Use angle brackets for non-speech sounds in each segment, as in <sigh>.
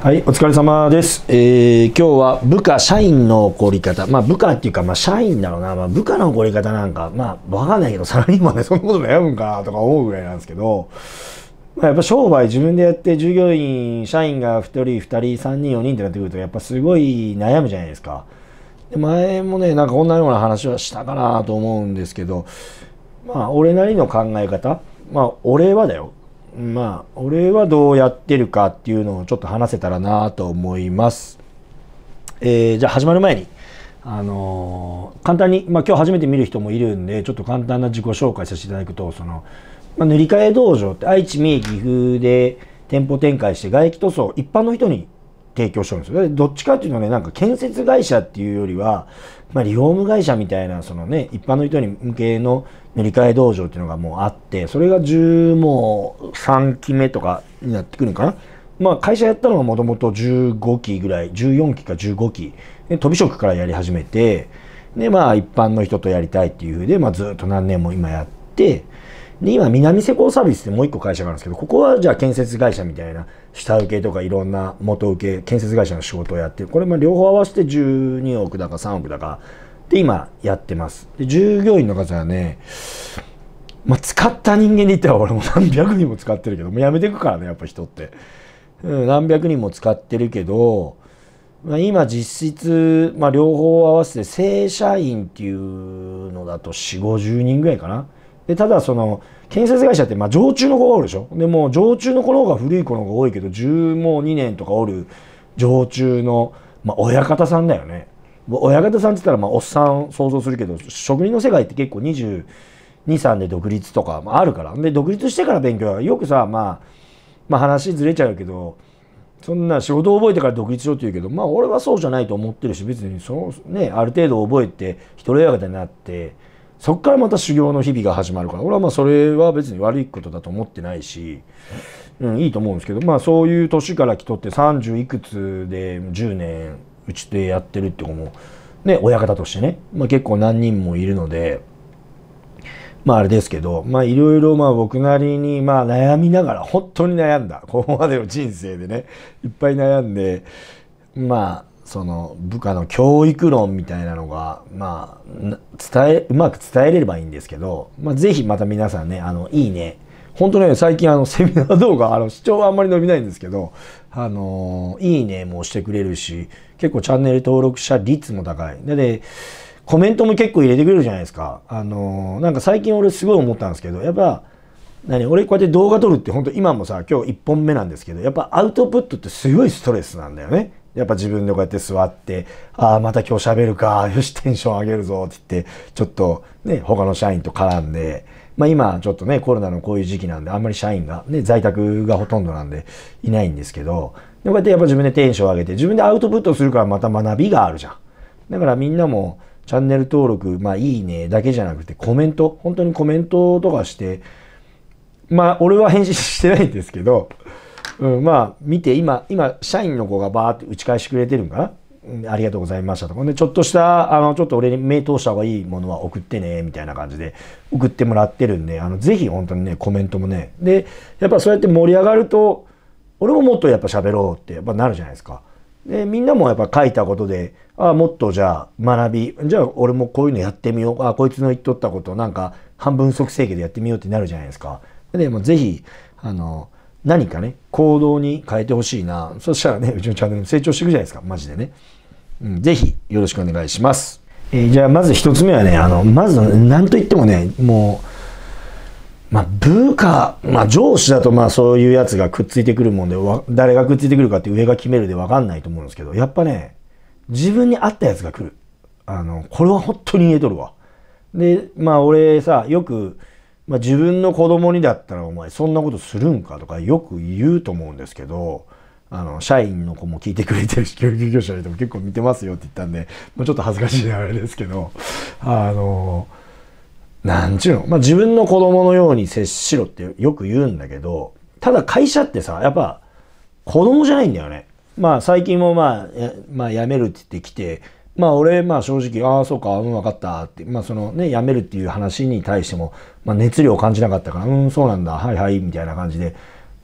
はい、お疲れ様です。えー、今日は部下、社員の怒り方。まあ部下っていうか、まあ社員だろうな。まあ部下の怒り方なんか、まあわかんないけど、サラリーマンでそんなこと悩むんかなとか思うぐらいなんですけど、まあ、やっぱ商売自分でやって従業員、社員が1人、2人、3人、4人ってなってくると、やっぱすごい悩むじゃないですか。で前もね、なんかこんなような話はしたかなと思うんですけど、まあ俺なりの考え方、まあ俺はだよ。まあ、俺はどうやってるかっていうのをちょっと話せたらなと思います。えー、じゃあ始まる前に、あのー、簡単に、まあ今日初めて見る人もいるんで、ちょっと簡単な自己紹介させていただくと、その、まあ、塗り替え道場って愛知、三重、岐阜で店舗展開して外壁塗装、一般の人に提供してるんですよ。どっちかっていうとね、なんか建設会社っていうよりは、まあ、リフォーム会社みたいな、そのね、一般の人に向けの塗り替え道場っていうのがもうあって、それが10もう3期目とかになってくるのかな。まあ、会社やったのがもともと15期ぐらい、14期か15期、ね、飛び職からやり始めて、で、まあ、一般の人とやりたいっていうふうで、まあ、ずっと何年も今やって、で、今、南施工サービスってもう一個会社があるんですけど、ここはじゃあ建設会社みたいな、下請けとかいろんな元請け、建設会社の仕事をやってる。これも両方合わせて12億だか3億だか、で、今、やってます。で、従業員の方はね、まあ、使った人間で言ったら俺も何百人も使ってるけど、もうやめていくからね、やっぱ人って。うん、何百人も使ってるけど、まあ、今実質、まあ、両方合わせて正社員っていうのだと4 5 0人ぐらいかなでただその建設会社ってまあ常駐の子がおるでしょでも常駐の子の方が古い子の方が多いけど10もう2年とかおる常駐の、まあ、親方さんだよね親方さんって言ったらまあおっさん想像するけど職人の世界って結構22、3で独立とかあるからで独立してから勉強よくさ、まあ、まあ話ずれちゃうけどそんな仕事を覚えてから独立しろって言うけどまあ俺はそうじゃないと思ってるし別にそのねある程度覚えて一人親方になってそこからまた修行の日々が始まるから俺はまあそれは別に悪いことだと思ってないし、うん、いいと思うんですけどまあそういう年から来とって30いくつで10年うちでやってるって子もね親方としてね、まあ、結構何人もいるので。まああれですけど、まあいろいろまあ僕なりにまあ悩みながら、本当に悩んだ。ここまでの人生でね、いっぱい悩んで、まあその部下の教育論みたいなのが、まあ、伝え、うまく伝えれればいいんですけど、まあ、ぜひまた皆さんね、あの、いいね。本当ね、最近あの、<laughs> セミナー動画、あの、視聴はあんまり伸びないんですけど、あの、いいねもしてくれるし、結構チャンネル登録者率も高い。で、でコメントも結構入れてくれるじゃないですか。あの、なんか最近俺すごい思ったんですけど、やっぱ、何俺こうやって動画撮るって本当今もさ、今日1本目なんですけど、やっぱアウトプットってすごいストレスなんだよね。やっぱ自分でこうやって座って、ああ、また今日喋るか、<laughs> よし、テンション上げるぞって言って、ちょっとね、他の社員と絡んで、まあ今ちょっとね、コロナのこういう時期なんで、あんまり社員が、ね、在宅がほとんどなんでいないんですけど、こうやってやっぱ自分でテンション上げて、自分でアウトプットするからまた学びがあるじゃん。だからみんなも、チャンネル登録、まあいいねだけじゃなくてコメント、本当にコメントとかして、まあ俺は返信してないんですけど、うん、まあ見て今今社員の子がバーって打ち返してくれてるんかな、うん、ありがとうございましたとかでちょっとしたあのちょっと俺に目通した方がいいものは送ってねみたいな感じで送ってもらってるんであのぜひ本当にねコメントもねでやっぱそうやって盛り上がると俺ももっとやっぱ喋ろうってやっぱなるじゃないですか。でみんなもやっぱ書いたことであもっとじゃあ学びじゃあ俺もこういうのやってみようあこいつの言っとったことなんか半分即正限でやってみようってなるじゃないですか。でもぜひあの何かね、行動に変えてほしいな。そしたらね、うちのチャンネル成長していくじゃないですか、マジでね。うん、ぜひ、よろしくお願いします。えー、じゃあ、まず一つ目はね、あの、まず、なんと言ってもね、もう、まあ、部下、まあ、上司だと、まあ、そういうやつがくっついてくるもんで、誰がくっついてくるかって上が決めるでわかんないと思うんですけど、やっぱね、自分に合ったやつが来る。あの、これは本当に言えとるわ。で、まあ、俺さ、よく、まあ、自分の子供にだったらお前そんなことするんかとかよく言うと思うんですけど、あの、社員の子も聞いてくれてるし、教育業者の人も結構見てますよって言ったんで、まあ、ちょっと恥ずかしいあれですけど、あの、なんちゅうの、まあ、自分の子供のように接しろってよく言うんだけど、ただ会社ってさ、やっぱ子供じゃないんだよね。まあ最近もまあ、まあ辞めるって言ってきて、まあ俺、まあ正直、ああ、そうか、うん、分かったって、まあそのね、辞めるっていう話に対しても、まあ熱量を感じなかったから、うん、そうなんだ、はいはい、みたいな感じで、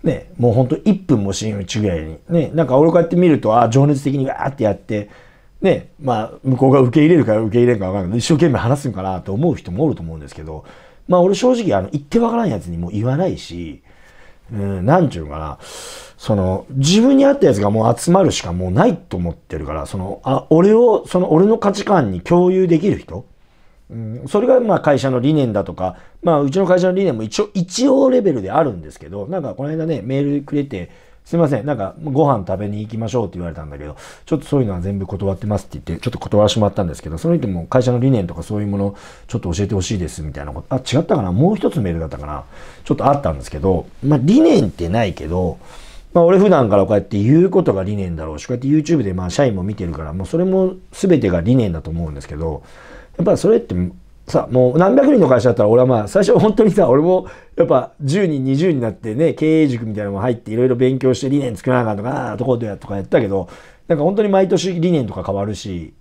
ね、もうほんと1分も死ぬちぐらいに、ね、なんか俺こうやって見ると、ああ、情熱的にわーってやって、ね、まあ向こうが受け入れるか受け入れるか分かんない一生懸命話すんかなと思う人もおると思うんですけど、まあ俺正直、あの、言って分からんやつにも言わないし、うん、なんちかな、その、自分に合ったやつがもう集まるしかもうないと思ってるから、その、あ、俺を、その、俺の価値観に共有できる人、うん、それが、まあ、会社の理念だとか、まあ、うちの会社の理念も一応、一応レベルであるんですけど、なんか、この間ね、メールくれて、すいません、なんかご飯食べに行きましょうって言われたんだけど、ちょっとそういうのは全部断ってますって言って、ちょっと断らしてったんですけど、その人も会社の理念とかそういうもの、ちょっと教えてほしいですみたいなこと、あ、違ったかなもう一つメールだったかなちょっとあったんですけど、まあ理念ってないけど、まあ、俺普段からこうやって言うことが理念だろうし、こうやって YouTube でまあ社員も見てるから、もうそれも全てが理念だと思うんですけど、やっぱそれってさ、あ、もう何百人の会社だったら俺はまあ、最初本当にさ、俺もやっぱ10人、20人になってね、経営塾みたいなのも入っていろいろ勉強して理念作らなあかんとかあ、とこでやとかやったけど、なんか本当に毎年理念とか変わるし、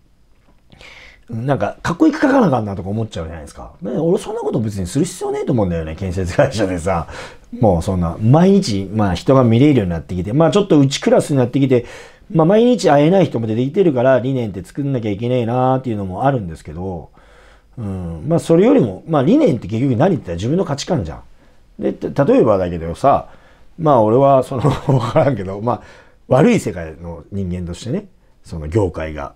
なんか、かっこいく書かなあかんなとか思っちゃうじゃないですか。ね、俺そんなこと別にする必要ねえと思うんだよね、建設会社でさ。もうそんな、毎日、まあ人が見れるようになってきて、まあちょっとうちクラスになってきて、まあ毎日会えない人も出てきてるから理念って作んなきゃいけねえなーっていうのもあるんですけど、うん、まあそれよりも、まあ理念って結局何って言ったら自分の価値観じゃん。で、例えばだけどさ、まあ俺はその、<laughs> わからんけど、まあ悪い世界の人間としてね、その業界が。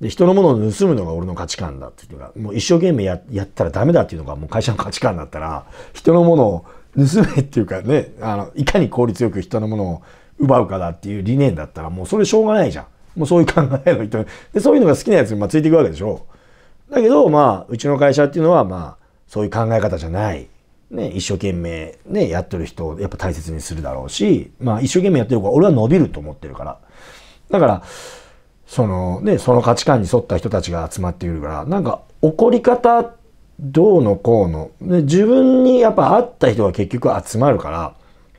で、人のものを盗むのが俺の価値観だっていうのが、もう一生懸命ややったらダメだっていうのがもう会社の価値観だったら、人のものを盗めっていうかね、あの、いかに効率よく人のものを奪うかだっていう理念だったらもうそれしょうがないじゃん。もうそういう考えの人。で、そういうのが好きなやつにまあついていくわけでしょ。だけど、まあ、うちの会社っていうのは、まあ、そういう考え方じゃない。ね、一生懸命、ね、やってる人をやっぱ大切にするだろうし、まあ、一生懸命やってるから、俺は伸びると思ってるから。だから、その、ね、その価値観に沿った人たちが集まってくるから、なんか、怒り方、どうのこうの。ね、自分にやっぱ会った人が結局集まるから、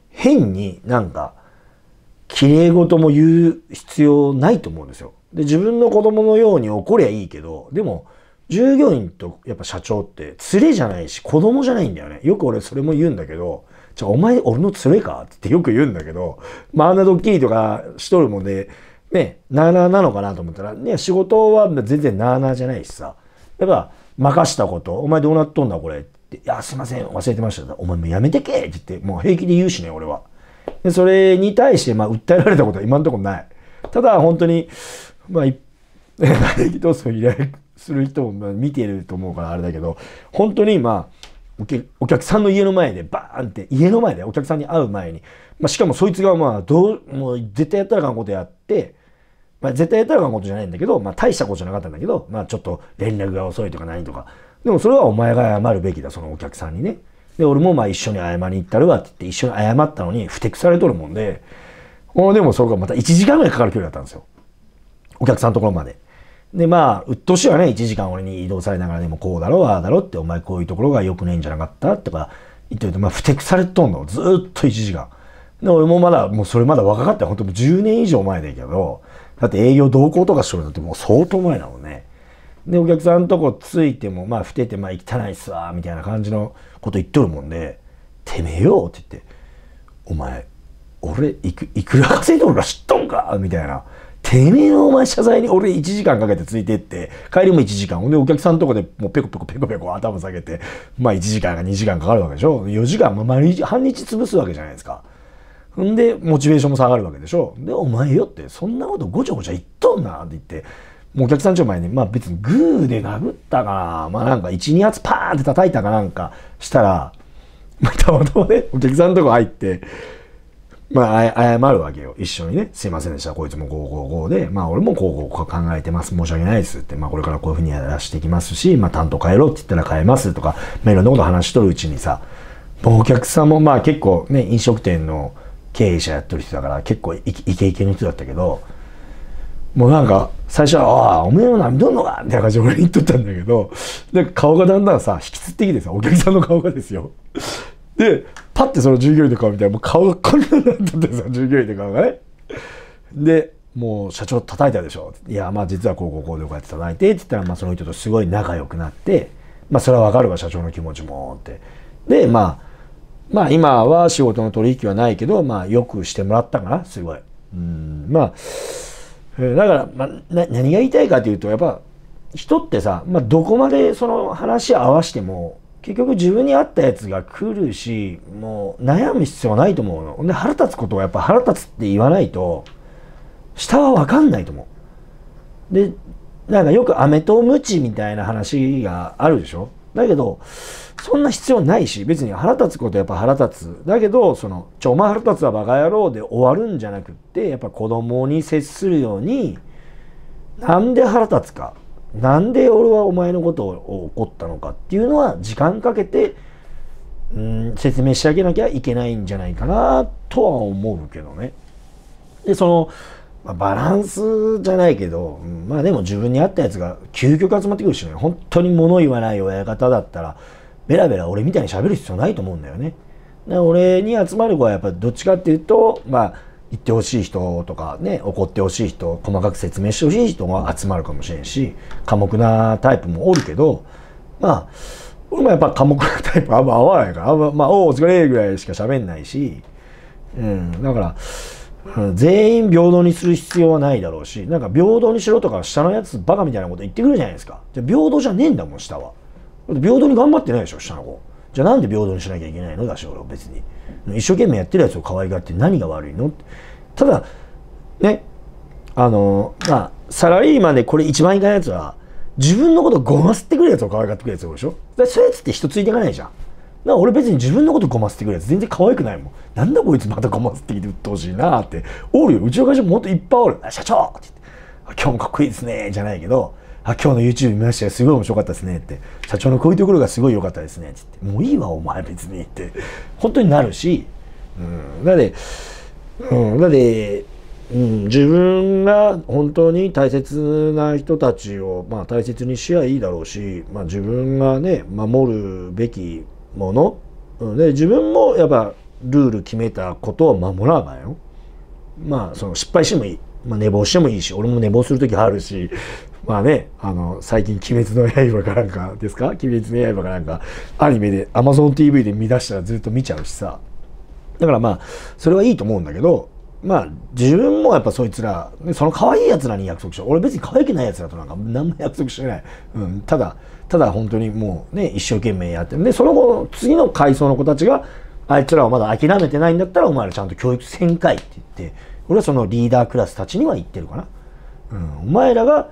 変になんか、綺麗事も言う必要ないと思うんですよ。で、自分の子供のように怒りゃいいけど、でも、従業員とやっぱ社長って連れじゃないし子供じゃないんだよね。よく俺それも言うんだけど、じゃあお前俺の連れかってよく言うんだけど、まああんなドッキリとかしとるもんで、ね、なーなーなのかなと思ったら、ね、仕事は全然なーなーじゃないしさ。やっぱ任したこと、お前どうなっとんだこれって、いや、すいません、忘れてました。お前もうやめてけって言って、もう平気で言うしね、俺は。で、それに対して、まあ訴えられたことは今のところない。ただ、本当に、まあ、い、嘆きとそら依頼する人も見てると思うからあれだけど、本当にまあ、お客さんの家の前でバーンって、家の前でお客さんに会う前に、まあ、しかもそいつがまあ、どう、もう絶対やったらあかんことやって、まあ、絶対やったらあかんことじゃないんだけど、まあ、大したことじゃなかったんだけど、まあ、ちょっと連絡が遅いとか何とか。でもそれはお前が謝るべきだ、そのお客さんにね。で、俺もまあ一緒に謝りに行ったるわって言って一緒に謝ったのに、ふてくされとるもんで、でもそれがまた1時間ぐらいかかる距離だったんですよ。お客さんのところまで。で、まあ、うっとうしいわね、1時間俺に移動されながらでもこうだろう、ああだろうって、お前こういうところが良くねえんじゃなかったとか言ってると、まあ、ふてくされとんの。ずっと1時間。で、俺もまだ、もうそれまだ若かったほんと10年以上前だけど、だって営業同行とかしとるだってもう相当前だもんね。で、お客さんのとこついても、まあ、ふてて、まあ、汚いっすわ、みたいな感じのこと言っとるもんで、てめえよって言って、お前、俺いく、いくら稼いどるか知っとんかみたいな。てめえのお前謝罪に俺1時間かけてついていって、帰りも1時間。ほんでお客さんとこでもうペコペコペコペコ頭下げて、まあ1時間か2時間かかるわけでしょ。4時間、毎日、半日潰すわけじゃないですか。ほんで、モチベーションも下がるわけでしょ。で、お前よって、そんなことごちゃごちゃ言っとんなって言って、もうお客さんちょ前に、まあ別にグーで殴ったかな、まあなんか1、2発パーンって叩いたかなんかしたら、まあ、たまたまね、お客さんのとこ入って、まあ、謝るわけよ。一緒にね、すいませんでした。こいつも555で、まあ、俺もこうこう考えてます。申し訳ないですって、まあ、これからこういうふうにやらしていきますし、まあ、担当変えろって言ったら変えますとか、まあ、いろんなこと話しとるうちにさ、お客さんもまあ結構ね、飲食店の経営者やってる人だから結構イケイケの人だったけど、もうなんか、最初は、ああ、おめえも何、見とんのかみたいな感じで俺言っとったんだけど、で顔がだんだんさ、引きつってきてさ、お客さんの顔がですよ。で、パッてその従業員の顔見たら、もう顔がこんなになっててさ、従業員の顔がね。で、もう社長叩いたでしょ。いや、まあ実はこうこうこうでこうやって叩いてって言ったら、まあその人とすごい仲良くなって、まあそれはわかるわ、社長の気持ちもって。で、まあ、まあ今は仕事の取引はないけど、まあよくしてもらったかな、すごい。うん、まあ、だから、まあ、な何が言いたいかというと、やっぱ人ってさ、まあ、どこまでその話合わしても結局自分に合ったやつが来るしもう悩む必要ないと思うのほんで腹立つことはやっぱ腹立つって言わないと下は分かんないと思うでなんかよく飴とムチみたいな話があるでしょだけどそんな必要ないし別に腹立つことやっぱ腹立つだけどそのちょお前腹立つはバカ野郎で終わるんじゃなくってやっぱ子供に接するようになんで腹立つかなんで俺はお前のことを怒ったのかっていうのは時間かけて、うん、説明してあげなきゃいけないんじゃないかなとは思うけどね。で、その、まあ、バランスじゃないけど、まあでも自分に合ったやつが究極集まってくるしね、本当に物言わない親方だったら、ベラベラ俺みたいに喋る必要ないと思うんだよね。俺に集まる子はやっぱどっちかっていうと、まあ、言ってほしい人とかね怒ってほしい人細かく説明してほしい人が集まるかもしれんし寡黙なタイプもおるけどまあ俺もやっぱ寡黙なタイプあんま合わないからあんま、まあ、おお疲れぐらいしか喋んないし、うん、だから、うん、全員平等にする必要はないだろうしなんか平等にしろとか下のやつバカみたいなこと言ってくるじゃないですかじゃ平等じゃねえんだもん下は平等に頑張ってないでしょ下の子じゃあなんで平等にしなきゃいけないのだし俺は別に。一生懸命やってるやつを可愛がって何が悪いのただ、ね、あの、まあ、サラリーマンでこれ一番いかないやつは、自分のことごますってくるやつを可愛がってくるやつでしょだそういうやつって人ついていかないじゃん。だから俺別に自分のことごますってくるやつ全然可愛くないもん。なんだこいつまたごますってきて売ってほしいなって。おるよ。うちの会社もっといっぱいおる。社長って言って。今日もかっこいいですね。じゃないけど、あ今日の YouTube 見ましたよすごい面白かったですねって社長のこういうところがすごい良かったですねってってもういいわお前別にって本当になるし、うん、なので、うん、なので、うん、自分が本当に大切な人たちを、まあ、大切にしやいいだろうし、まあ、自分がね守るべきもの、うん、で自分もやっぱルール決めたことを守らないよ。まあその失敗してもいいまあ、寝坊してもいいし俺も寝坊する時あるしまあねあの最近「鬼滅の刃」かなんかですか「鬼滅の刃」かなんかアニメで AmazonTV で見出したらずっと見ちゃうしさだからまあそれはいいと思うんだけどまあ自分もやっぱそいつらその可愛いやつらに約束しよう俺別に可愛くないやつらとなんか何も約束してない、うん、ただただ本当にもうね一生懸命やってでその後次の階層の子たちがあいつらはまだ諦めてないんだったらお前らちゃんと教育せんかいって言って。俺はそのリーダークラスたちには言ってるかな。うん、お前らが、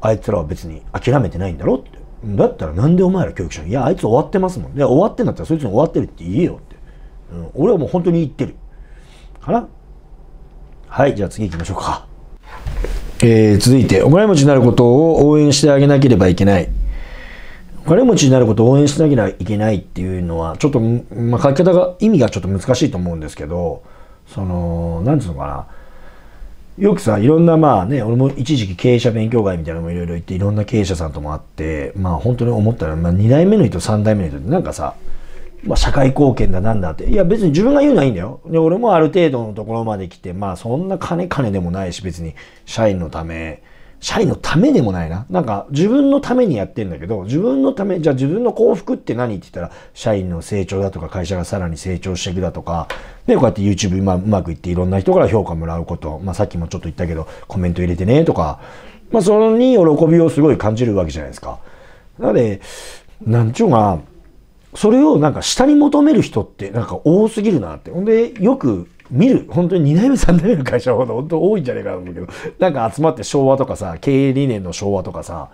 あいつらは別に諦めてないんだろって。だったらなんでお前ら教育者に、いや、あいつ終わってますもん。で終わってんだったらそいつに終わってるって言えよって。うん、俺はもう本当に言ってる。かなはい、じゃあ次行きましょうか。えー、続いて、お金持ちになることを応援してあげなければいけない。お金持ちになることを応援しなきゃいけないっていうのは、ちょっと、まあ、書き方が、意味がちょっと難しいと思うんですけど、その、何て言うのかな、よくさ、いろんなまあね、俺も一時期経営者勉強会みたいなのもいろいろ行って、いろんな経営者さんともあって、まあ本当に思ったのは、まあ2代目の人、3代目の人ってなんかさ、まあ社会貢献だなんだって。いや別に自分が言うのはいいんだよ。で、俺もある程度のところまで来て、まあそんな金金でもないし、別に社員のため、社員のためでもないな。なんか自分のためにやってんだけど、自分のため、じゃあ自分の幸福って何って言ったら、社員の成長だとか、会社がさらに成長していくだとか、で、こうやって YouTube 今うまくいっていろんな人から評価もらうこと、まあさっきもちょっと言ったけど、コメント入れてねとか、まあそのに喜びをすごい感じるわけじゃないですか。なので、なんちゅうかそれをなんか下に求める人ってなんか多すぎるなって。ほんで、よく見る、本当に2代目、3代目の会社ほど本当多いんじゃねえかと思うけど、なんか集まって昭和とかさ、経営理念の昭和とかさ、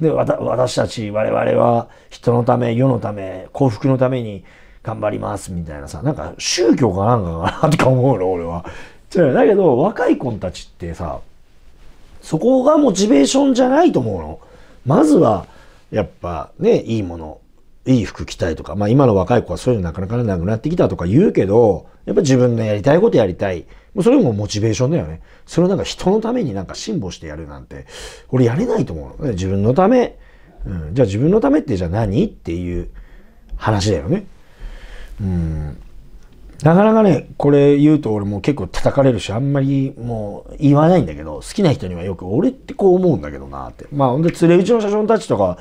で、私たち、我々は人のため、世のため、幸福のために頑張ります、みたいなさ、なんか宗教かなんかかなとか思うの、俺は。だけど、若い子たちってさ、そこがモチベーションじゃないと思うの。まずは、やっぱね、いいもの、いい服着たいとか、まあ今の若い子はそういうのなかなかなくなってきたとか言うけど、やっぱ自分のやりたいことやりたい。もうそれもモチベーションだよね。それをなんか人のためになんか辛抱してやるなんて、俺やれないと思うの。自分のため、うん、じゃあ自分のためってじゃあ何っていう話だよね。うん。なかなかね、これ言うと俺も結構叩かれるし、あんまりもう言わないんだけど、好きな人にはよく俺ってこう思うんだけどなって。まあほんで連れうちの社長たちとか、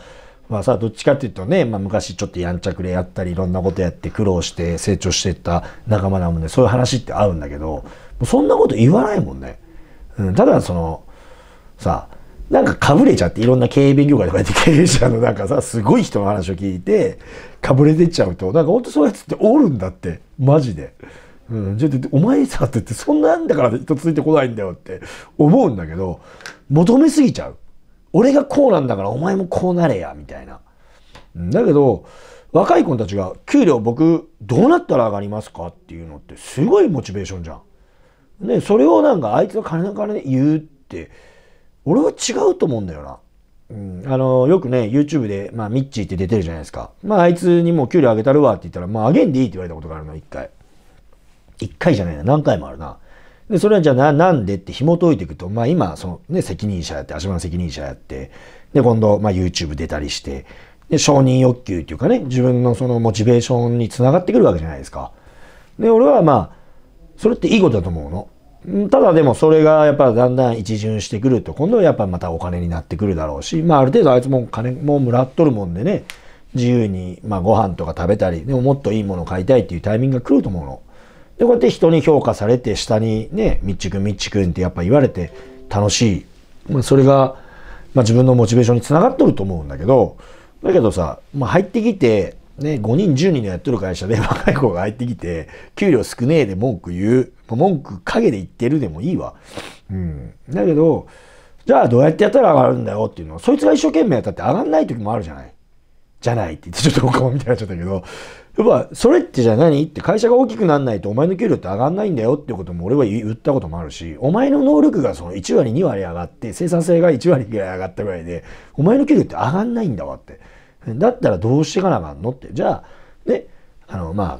まあさどっちかっていうとね、まあ、昔ちょっとやんちゃくれやったりいろんなことやって苦労して成長していった仲間なもんでそういう話って合うんだけどそんなこと言わないもんね。うん、ただそのさなんかかぶれちゃっていろんな経営勉強会とかやって経営者のなんかさすごい人の話を聞いてかぶれてっちゃうとなんかほんとそういうやつっておるんだってマジで。うん、ちょっとお前さって言ってそんなんだから人ついてこないんだよって思うんだけど求めすぎちゃう。俺がこうなんだからお前もこうなれや、みたいな。だけど、若い子たちが、給料僕、どうなったら上がりますかっていうのって、すごいモチベーションじゃん。ね、それをなんか、あいつの金の金で言うって、俺は違うと思うんだよな。うん、あの、よくね、YouTube で、まあ、ミッチーって出てるじゃないですか。まあ、あいつにもう給料上げたるわって言ったら、まあ、上げんでいいって言われたことがあるの、一回。一回じゃないな、何回もあるな。で、それはじゃあなんでって紐解いていくと、まあ今、そのね、責任者やって、足場の責任者やって、で、今度、まあ YouTube 出たりして、で、承認欲求っていうかね、自分のそのモチベーションにつながってくるわけじゃないですか。で、俺はまあ、それっていいことだと思うの。ただでもそれがやっぱだんだん一巡してくると、今度はやっぱまたお金になってくるだろうし、まあある程度あいつも金ももらっとるもんでね、自由にまあご飯とか食べたり、でももっといいものを買いたいっていうタイミングが来ると思うの。で、こうやって人に評価されて、下にね、みっちくん、みっちくんってやっぱ言われて楽しい。まあ、それが、まあ、自分のモチベーションにつながっとると思うんだけど、だけどさ、まあ、入ってきて、ね、5人、10人のやってる会社で <laughs> 若い子が入ってきて、給料少ねえで文句言う。文句陰で言ってるでもいいわ。うん。だけど、じゃあどうやってやったら上がるんだよっていうのは、そいつが一生懸命やったって上がんない時もあるじゃない。じゃないって言ってちょっとお顔みたいになっちゃったけど、やっぱ、それってじゃあ何って会社が大きくならないとお前の給料って上がんないんだよってことも俺は言ったこともあるし、お前の能力がその1割2割上がって、生産性が1割ぐらい上がったぐらいで、お前の給料って上がんないんだわって。だったらどうしていかなあかんのって。じゃあ、ね、あの、まあ、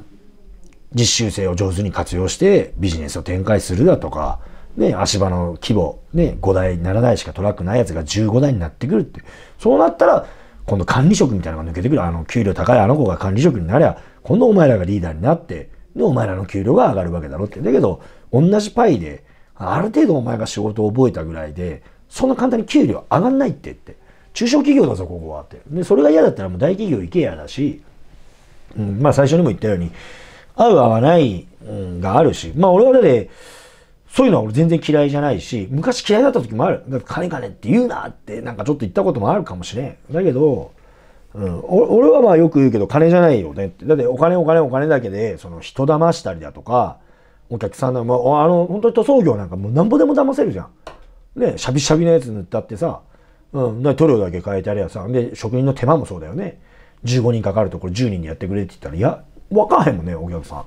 実習生を上手に活用してビジネスを展開するだとか、ね、足場の規模、ね、5台、7台しかトラックないやつが15台になってくるって。そうなったら、今度管理職みたいなのが抜けてくる。あの、給料高いあの子が管理職になりゃ、今度お前らがリーダーになって、で、お前らの給料が上がるわけだろって。だけど、同じパイで、ある程度お前が仕事を覚えたぐらいで、そんな簡単に給料上がんないってって。中小企業だぞ、ここはって。で、それが嫌だったらもう大企業行けやだし、うん、まあ最初にも言ったように、合う合わない、うん、があるし、まあ俺はだって、そういうのは俺全然嫌いじゃないし、昔嫌いだった時もある。だって金金って言うなってなんかちょっと言ったこともあるかもしれん。だけど、うん、俺はまあよく言うけど金じゃないよねって。だってお金お金お金だけで、その人騙したりだとか、お客さんの、まあ、あの、本当に塗装業なんかもうなんぼでも騙せるじゃん。ね、しゃびしゃびのやつ塗ったってさ、うん、塗料だけ変えてあれやさ、で、職人の手間もそうだよね。15人かかるところ10人でやってくれって言ったら、いや、わかんへんもんね、お客さん。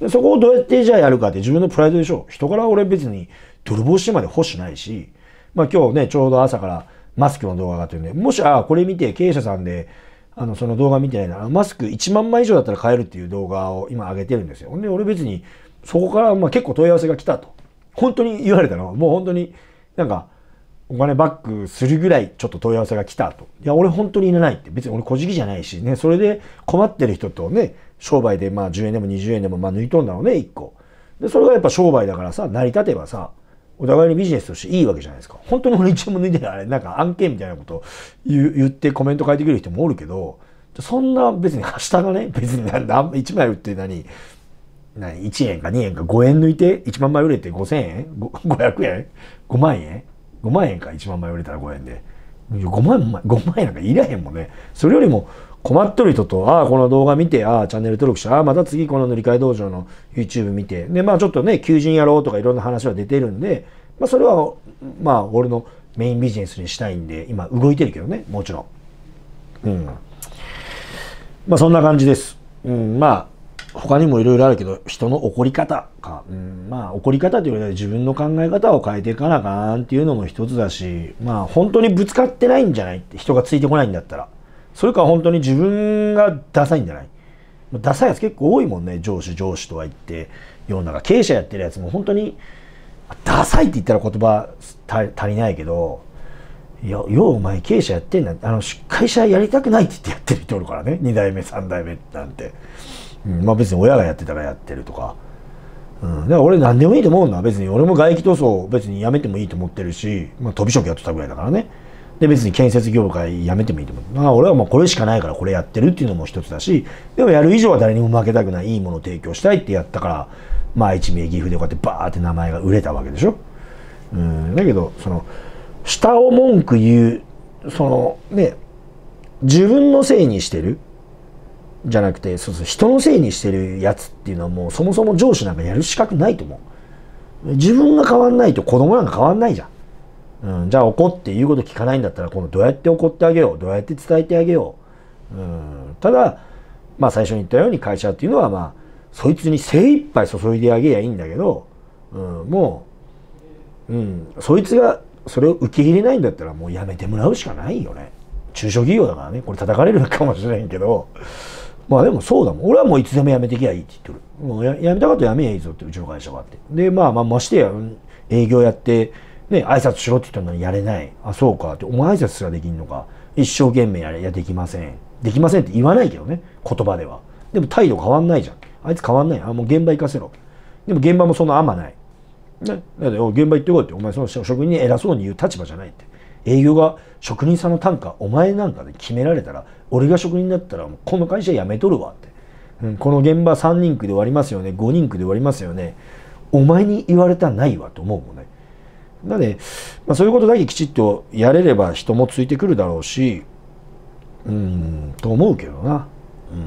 でそこをどうやってじゃあやるかって自分のプライドでしょ。人から俺別に泥棒してまで欲しないし、まあ今日ね、ちょうど朝からマスクの動画があってるんで、もし、あ、これ見て経営者さんで、あの、その動画見てないなら、マスク1万枚以上だったら買えるっていう動画を今上げてるんですよ。んで、俺別に、そこから、まあ結構問い合わせが来たと。本当に言われたのは、もう本当になんか、お金バックするぐらいちょっと問い合わせが来たと。いや、俺本当にいらないって。別に俺小じきじゃないしね、それで困ってる人とね、商売でまあ10円でも20円でもまあ抜いとんだろうね、1個。で、それがやっぱ商売だからさ、成り立てばさ、お互いにビジネスとしていいわけじゃないですか。本当に俺一円も抜いてない、あれ、なんか案件みたいなこと言言ってコメント書いてくる人もおるけど、そんな別に明日がね、別に何、1枚売って何、何、1円か2円か5円抜いて、1万枚売れて5000円 ?500 円 ?5 万円 ?5 万円か、1万枚売れたら5円で。5万、5万円なんかいらへんもんね。それよりも、困っとる人と、ああ、この動画見て、ああ、チャンネル登録して、ああ、また次この塗り替え道場の YouTube 見て、で、まあちょっとね、求人やろうとかいろんな話は出てるんで、まあそれは、まあ俺のメインビジネスにしたいんで、今動いてるけどね、もちろん。うん。まあそんな感じです。うん、まあ、他にもいろいろあるけど、人の怒り方か。うん、まあ怒り方というよりは自分の考え方を変えていかなあかんっていうのも一つだし、まあ本当にぶつかってないんじゃないって人がついてこないんだったら。それか本当に自分がダサいんじゃないダサいやつ結構多いもんね上司上司とは言って世の中経営者やってるやつも本当にダサいって言ったら言葉足りないけどよようお前経営者やってんだあの会社やりたくないって言ってやってる人おるからね2代目3代目なんて、うん、まあ別に親がやってたらやってるとか、うん、だから俺何でもいいと思うんだ別に俺も外気塗装別にやめてもいいと思ってるし、まあ、飛び職やってたぐらいだからねで別に建設業界やめてもいいと思う。まあ俺はもうこれしかないからこれやってるっていうのも一つだし、でもやる以上は誰にも負けたくないいいものを提供したいってやったから、まあ一名岐阜でこうやってバーって名前が売れたわけでしょ。うん、だけど、その、下を文句言う、そのね、自分のせいにしてる。じゃなくてそうそう人のせいにしてるやつっていうのはもうそもそも上司なんかやる資格ないと思う自分が変わんないと子供なんか変わんないじゃんうん、じゃあ怒って言うこと聞かないんだったら、このどうやって怒ってあげよう、どうやって伝えてあげよう。うん、ただ、まあ最初に言ったように会社っていうのはまあ、そいつに精一杯注いであげりゃいいんだけど、うん、もう、うん、そいつがそれを受け入れないんだったらもうやめてもらうしかないよね。中小企業だからね、これ叩かれるかもしれんけど、まあでもそうだもん。俺はもういつでも辞めてきゃいいって言ってる。もうやめたかったら辞めやいいぞって、うちの会社はって。で、まあまあましてや、営業やって、ね、挨拶しろって言ったのにやれない。あ、そうかって、お前挨拶すらできんのか。一生懸命やれ、いや、できません。できませんって言わないけどね、言葉では。でも態度変わんないじゃん。あいつ変わんない。あ、もう現場行かせろ。でも現場もそんなあんまない。ね、だって現場行ってこいって、お前その職人に偉そうに言う立場じゃないって。営業が職人さんの単価、お前なんかで決められたら、俺が職人だったら、この会社辞めとるわって。うん、この現場3人区で終わりますよね、5人区で終わりますよね。お前に言われたないわと思うもんね。なので、まあ、そういうことだけきちっとやれれば人もついてくるだろうし、うん、と思うけどな。うん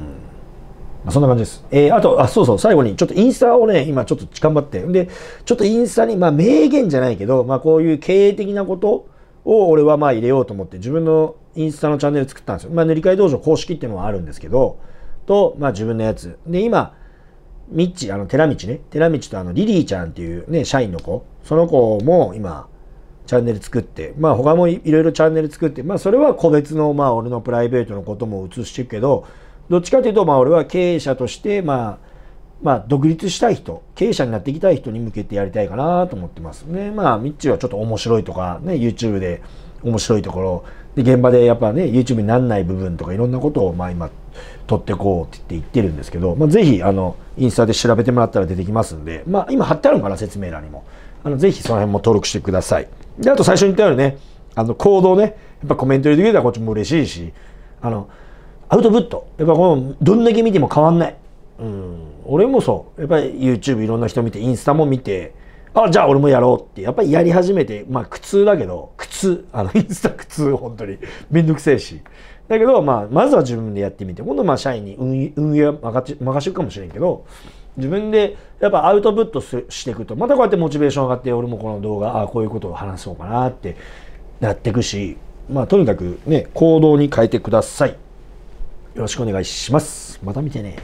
まあ、そんな感じです。えー、あと、あ、そうそう、最後に、ちょっとインスタをね、今ちょっと頑張って。で、ちょっとインスタに、まあ、名言じゃないけど、まあ、こういう経営的なことを俺はまあ入れようと思って、自分のインスタのチャンネル作ったんですよ。まあ、塗り替え道場公式っていうのはあるんですけど、と、まあ、自分のやつ。で、今、ミッチ、あの、寺道ね。寺道とあの、リリーちゃんっていうね、社員の子。その子も今、チャンネル作って、まあ他もいろいろチャンネル作って、まあそれは個別の、まあ俺のプライベートのことも映してるけど、どっちかというと、まあ俺は経営者として、まあ、まあ独立したい人、経営者になっていきたい人に向けてやりたいかなと思ってますね。まあミッチはちょっと面白いとか、ね、YouTube で面白いところ、で現場でやっぱね、YouTube になんない部分とかいろんなことを、まあ今取ってこうって言ってるんですけど、まあ、ぜひあのインスタで調べてもらったら出てきますんで、まあ、今貼ってあるのかな説明欄にもあのぜひその辺も登録してくださいであと最初に言ったようにねあの行動ねやっぱコメント入れてくれたらこっちも嬉しいしあのアウトプットやっぱこのどんだけ見ても変わんない、うん、俺もそうやっぱり YouTube いろんな人見てインスタも見てあじゃあ俺もやろうってやっぱりやり始めてまあ苦痛だけど苦痛あのインスタ苦痛本当にめんどくせえしだけど、まあ、まずは自分でやってみて、今度まあ社員に運営は任せるかもしれんけど、自分でやっぱアウトプットしていくと、またこうやってモチベーション上がって、俺もこの動画、ああ、こういうことを話そうかなってなっていくし、まあ、とにかくね、行動に変えてください。よろしくお願いします。また見てね。